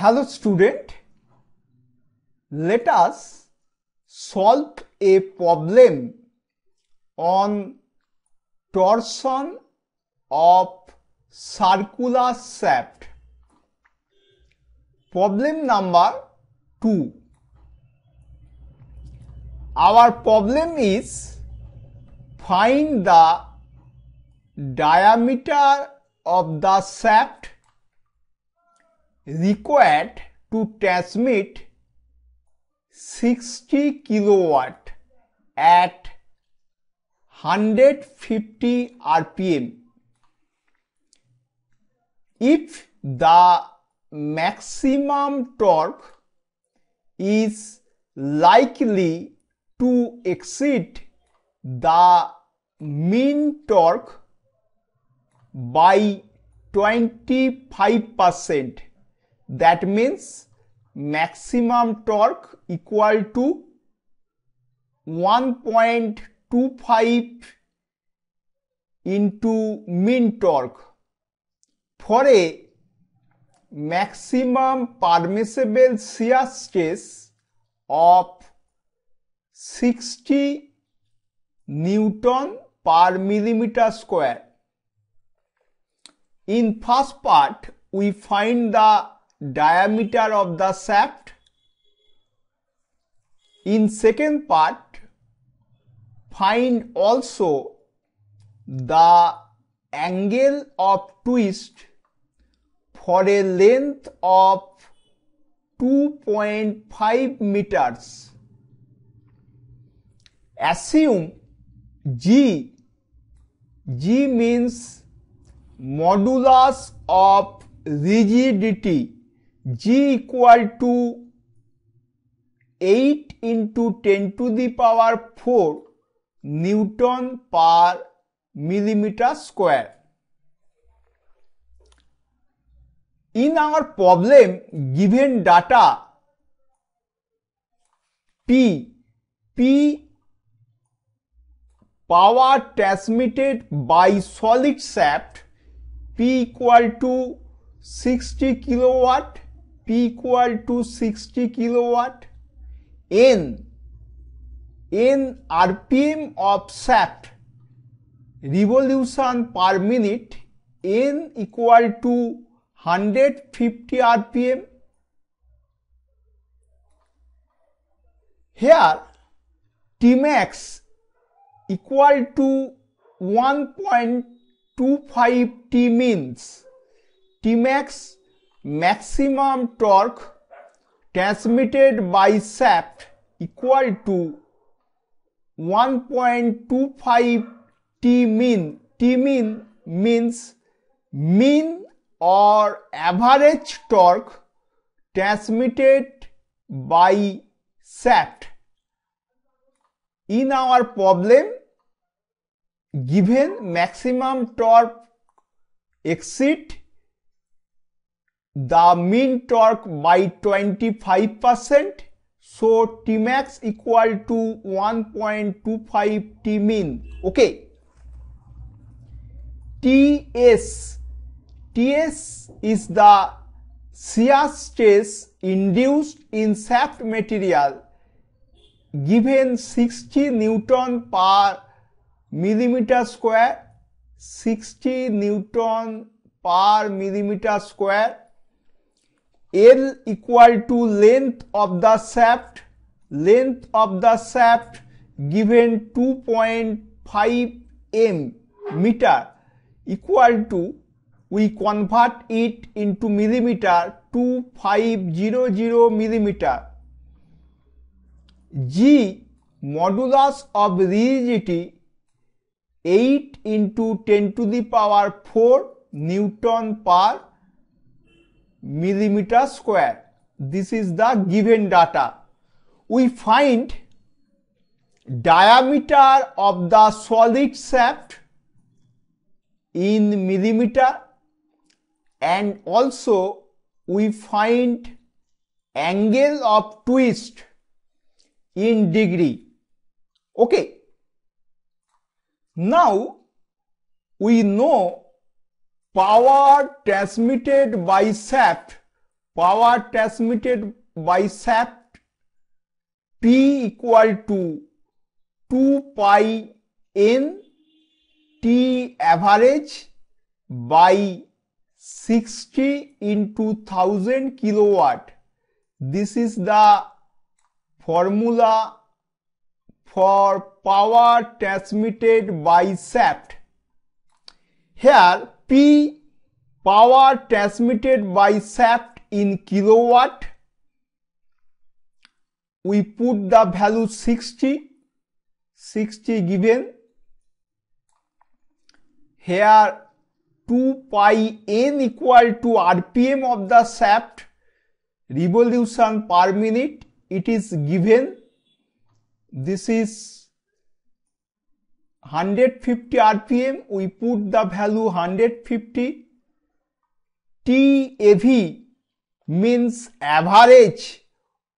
Hello student, let us solve a problem on torsion of circular shaft. Problem number 2. Our problem is find the diameter of the shaft required to transmit 60 kilowatt at 150 rpm if the maximum torque is likely to exceed the mean torque by 25 percent that means maximum torque equal to 1.25 into mean torque for a maximum permissible shear stress of 60 Newton per millimeter square. In first part, we find the diameter of the shaft. In second part, find also the angle of twist for a length of 2.5 meters. Assume G. G means modulus of rigidity g equal to 8 into 10 to the power 4 newton per millimetre square in our problem given data p p power transmitted by solid shaft p equal to 60 kilowatt P equal to sixty kilowatt N N RPM of shaft revolution per minute N equal to hundred fifty RPM here T max equal to one point two five T means T max maximum torque transmitted by shaft equal to 1.25 T mean. T mean means mean or average torque transmitted by shaft. In our problem, given maximum torque exceed the mean torque by 25%. So Tmax equal to 1.25 T mean. Okay. TS. TS is the shear stress induced in shaft material given 60 Newton per millimeter square 60 Newton per millimeter square L equal to length of the shaft, length of the shaft given 2.5 m meter equal to we convert it into millimeter 2500 millimeter. G modulus of rigidity 8 into 10 to the power 4 Newton per millimeter square. This is the given data. We find diameter of the solid shaft in millimeter and also we find angle of twist in degree. Okay. Now we know power transmitted by shaft power transmitted by shaft p equal to 2 pi n t average by 60 into 1000 kilowatt this is the formula for power transmitted by shaft here P power transmitted by shaft in kilowatt we put the value 60 60 given here 2 pi n equal to rpm of the shaft revolution per minute it is given this is 150 RPM, we put the value 150. TAV means average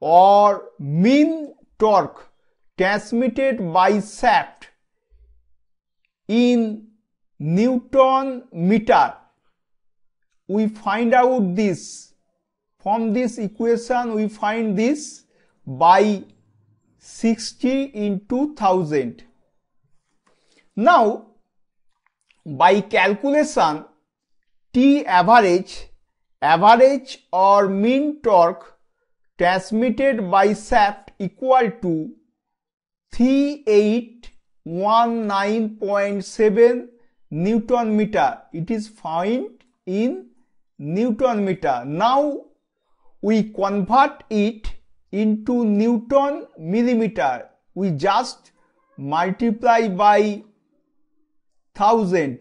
or mean torque transmitted by shaft in Newton meter. We find out this. From this equation, we find this by 60 into 1000. Now, by calculation, T average, average or mean torque transmitted by shaft equal to 3819.7 Newton meter. It is found in Newton meter. Now we convert it into Newton millimeter. We just multiply by thousand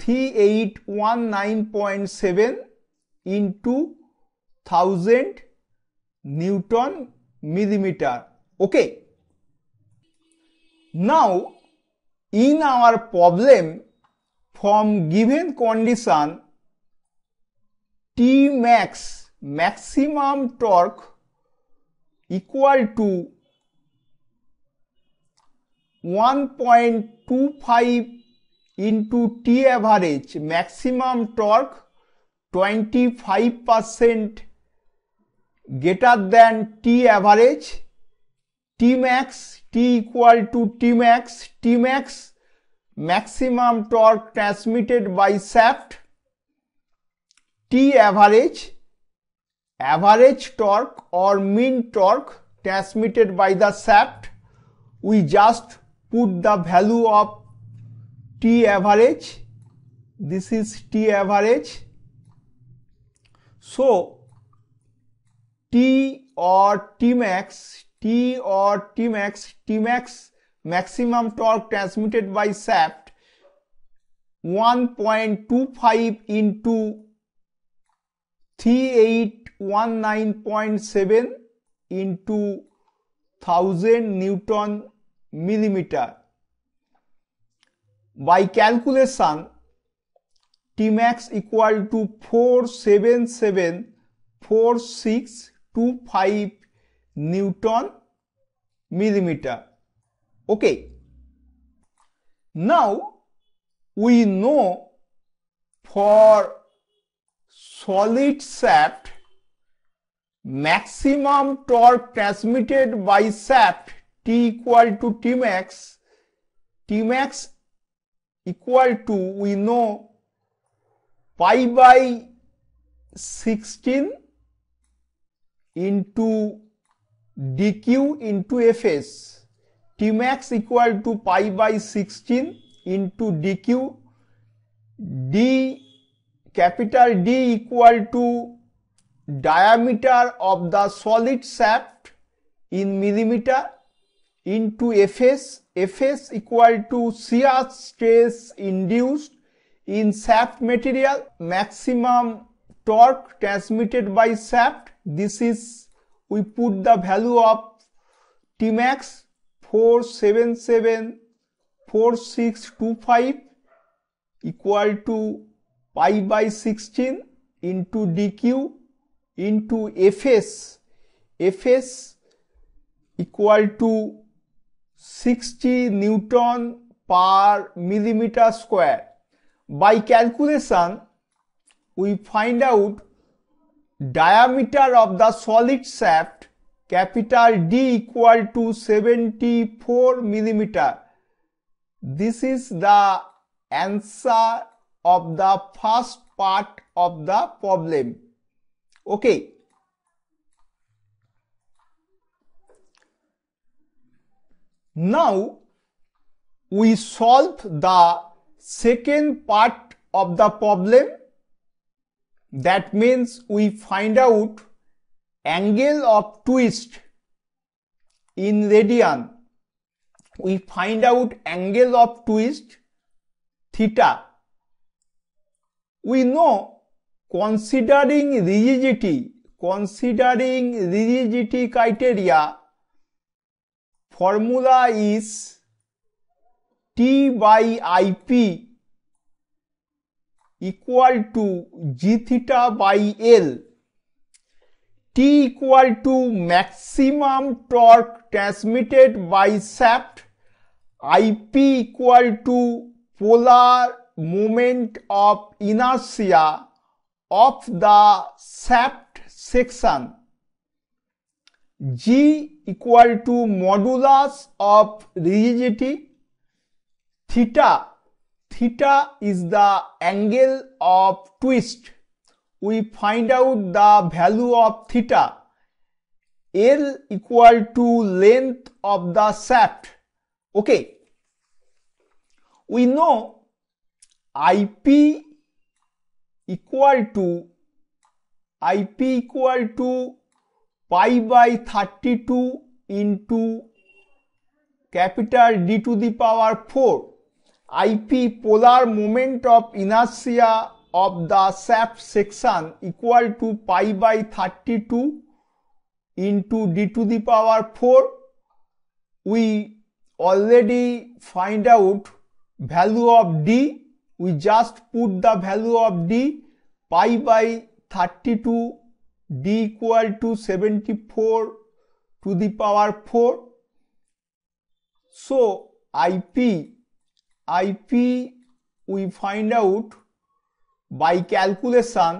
three eight one nine point seven into thousand newton millimetre okay now in our problem from given condition T max maximum torque equal to 1.25 into T average maximum torque 25 percent greater than T average T max T equal to T max T max maximum torque transmitted by shaft T average average torque or mean torque transmitted by the shaft we just put the value of T average. This is T average. So, T or T max, T or T max, T max maximum torque transmitted by shaft 1.25 into 3819.7 into 1000 Newton millimeter. By calculation, Tmax equal to 4774625 Newton millimeter. Okay. Now we know for solid shaft maximum torque transmitted by shaft t equal to t max t max equal to we know pi by 16 into dq into fs t max equal to pi by 16 into dq d capital d equal to diameter of the solid shaft in millimeter into Fs, Fs equal to shear stress induced in shaft material, maximum torque transmitted by shaft. This is, we put the value of Tmax 4774625 equal to pi by 16 into dq into fs fs equal to 60 Newton per millimeter square. By calculation, we find out diameter of the solid shaft capital D equal to 74 millimeter. This is the answer of the first part of the problem. Okay. Now we solve the second part of the problem. That means we find out angle of twist in radian. We find out angle of twist theta. We know considering rigidity, considering rigidity criteria, formula is T by IP equal to G theta by L. T equal to maximum torque transmitted by shaft. IP equal to polar moment of inertia of the shaft section. g equal to modulus of rigidity theta theta is the angle of twist we find out the value of theta l equal to length of the shaft okay we know ip equal to ip equal to pi by thirty two into capital D to the power four IP polar moment of inertia of the shaft section equal to pi by thirty two into D to the power four we already find out value of D we just put the value of D pi by thirty two d equal to 74 to the power 4 so ip ip we find out by calculation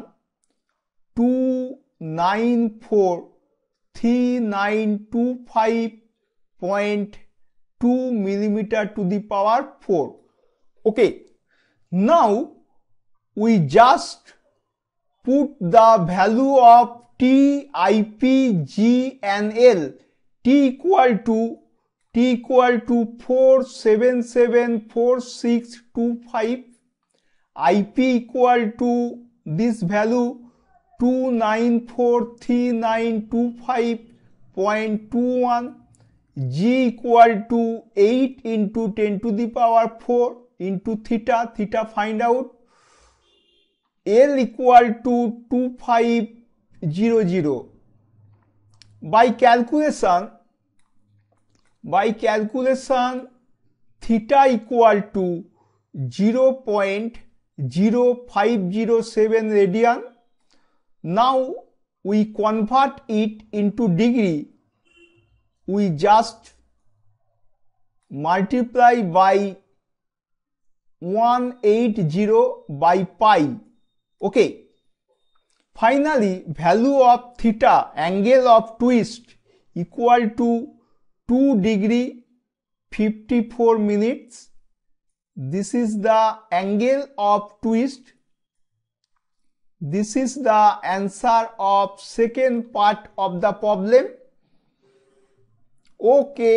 2943925.2 millimeter to the power 4 okay now we just put the value of TIPGNL T equal to T equal to 4774625 IP equal to this value 294395.21 G equal to 8 into 10 to the power 4 into theta theta find out L equal to two five zero zero by calculation by calculation theta equal to zero point zero five zero seven radian now we convert it into degree we just multiply by one eight zero by pi okay finally value of theta angle of twist equal to two degree fifty four minutes this is the angle of twist this is the answer of second part of the problem okay